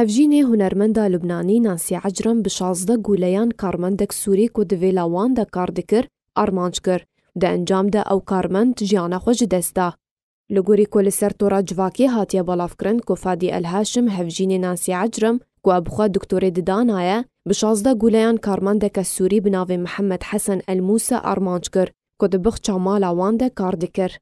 Hevjînê hunermenda Libnanî Nasî Ecran bi şazde gûleyan karmendek Sûrî ku di vêla wan de kar dikir, armanc kir. Di encam de ew karmend jiyana xwe ji dest da. Li gorî ku li ser tora civakê hatiye balafkirin ku Fadî Elheşim hevjînê Nasî Ecram ku ev xwe doktorê didana ye, bi şazda gûleyan karmendeke Sûrî bi navê Mihemed Hesen Elmûse armanc kir ku di bixça mala wan de kar dikir.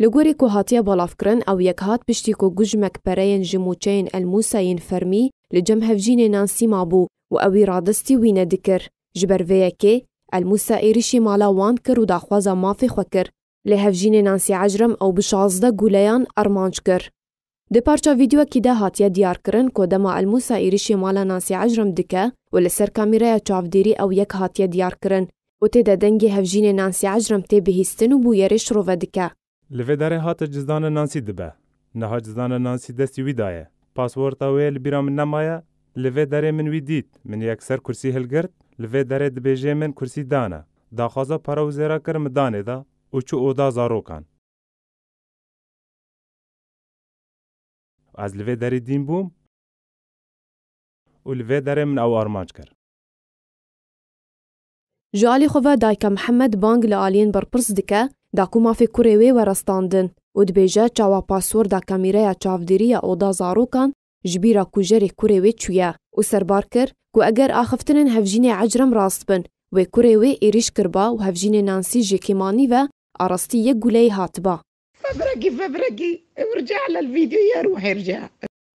لگوری که هاتیه بالاف کرن او یک هات پشتی که گجمک پرین جموچین الموسین فرمی لجم هفجین نانسی ما بو و اوی رادستی وی ندکر. جبر ویکه الموسا ریشی مالا وان کر و داخوازا مافی خوکر لی هفجین نانسی عجرم او بشازده گولیان ارمانج کر د پارچا ویدیو کې دا هاتیا دیار کرن کو دما الموسا ایریشی مالا نانسی عجرم دکه ول سر کامیرا چاودیری او یک هاتیا دیار کرن و تی دا دنگی هفجین نانسی عجرم ته بهستن بو یریش رو ودکه لوی داره هات جزدان نانسی دبه نها جزدان نانسی دستی وی دایه پاسورتا وی لبیرا من نمایه لوی داره من وی دید من یک سر کرسی هلگرد لوی داره دبیجه من کرسی دانه داخوازا پارا و زیرا کرم دانه دا او چو اودا زاروکان از لوی داره دین بوم و لوی داره من او آرمانج کرد جالی خواه دایکا محمد بانگ لعالین برپرس دکه دا کوما فکر وی و رستاندن و دا بیجا چاوا پاسور دا کامیره چاو دیری او دا زاروکان جبیرا کجر کوری وی چویا و سربار کر که اگر آخفتنن هفجین عجرم راست و کوری وی ایریش کربا و هفجین نانسی جکیمانی و آرستی یک گلی هات با فبرگی فبرگی ارجع للفیدیو یا روح ارجع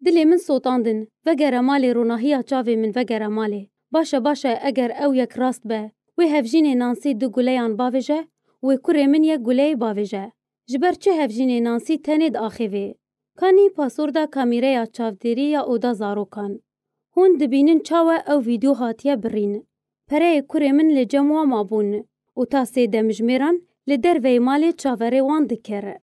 دلی من سوتاندن وگر مالی روناهی چاوی من وگر مالی باشه باشه اگر او یک راست به وی هفجین نانسی دو گلیان باویجه و کرمن یک گلی باوجه. جبر چه هفجینی نانسی تنید آخیوه. کانی پاسور دا کامیره یا چافدیری یا او دا زارو کن. هون دبینن چاوه او ویدیو هاتیه برین. پره کرمن لجموع ما بون. او تا سیده مجمیران لدر ویمال چاوره وان دکر.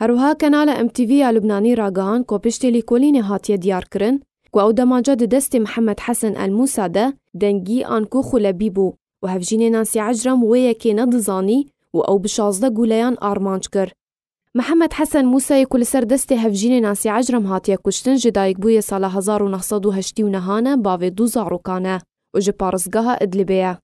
هروها کانال ام تی وی لبنانی راگان کو پشتی لیکولین هاتیه دیار کرن و او دماجه دا دست محمد حسن الموسا دا دنگی آنکو خلبی بو. و هفجینی نانسی عجرم و یکی ندزانی و او بشازده گولیان آرمانج کرد. محمد حسن موسى يكل سر دسته هفجين ناسي عجرم هاتيا كشتن جدايك بويا سالة هزار ونحصد وهشتي ونهانا باوي دو زاروكانا وجي بارزقها ادلبيه.